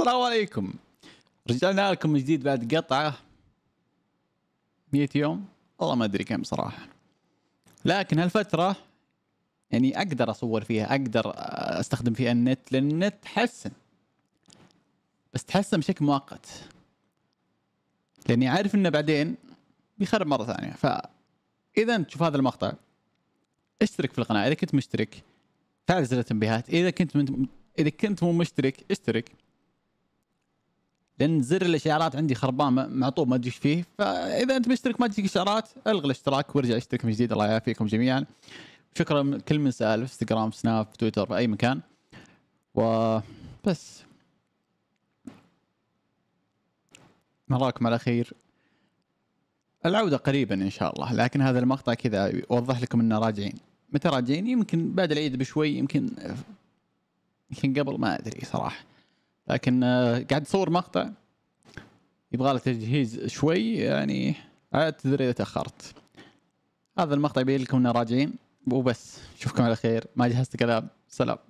السلام عليكم رجعنا لكم من جديد بعد قطعة 100 يوم والله ما ادري كم صراحة لكن هالفترة يعني اقدر اصور فيها اقدر استخدم فيها النت لان النت تحسن بس تحسن بشكل مؤقت لاني عارف انه بعدين بيخرب مرة ثانية فاذا تشوف هذا المقطع اشترك في القناة اذا كنت مشترك فعل زر التنبيهات اذا كنت من... اذا كنت مو مشترك اشترك لان زر الاشعارات عندي خربان معطوب ما ادري ايش فيه فاذا انت مشترك ما تجيك اشعارات الغي الاشتراك وارجع اشترك من جديد الله يعافيكم جميعا شكرا كل من سال في انستغرام سناب في تويتر في اي مكان وبس نراكم على خير العوده قريبا ان شاء الله لكن هذا المقطع كذا يوضح لكم اننا راجعين متى راجعين يمكن بعد العيد بشوي يمكن يمكن قبل ما ادري صراحه لكن آه، قاعد اصور مقطع يبغى له تجهيز شوي يعني اعتذر اذا تاخرت هذا المقطع يبين لكم راجعين وبس اشوفكم على خير ما جهزت كلام سلام